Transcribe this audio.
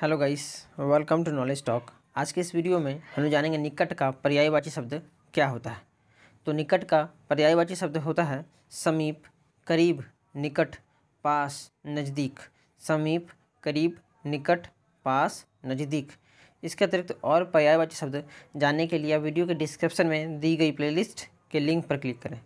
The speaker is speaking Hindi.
hello guys welcome to knowledge talk आज के इस वीडियो में हम जानेंगे निकट का पर्यायवाची शब्द क्या होता है तो निकट का पर्यायवाची शब्द होता है समीप करीब निकट पास नज़दीक समीप करीब निकट पास नज़दीक इसके अतिरिक्त और पर्यायवाची शब्द जानने के लिए वीडियो के डिस्क्रिप्शन में दी गई प्लेलिस्ट के लिंक पर क्लिक करें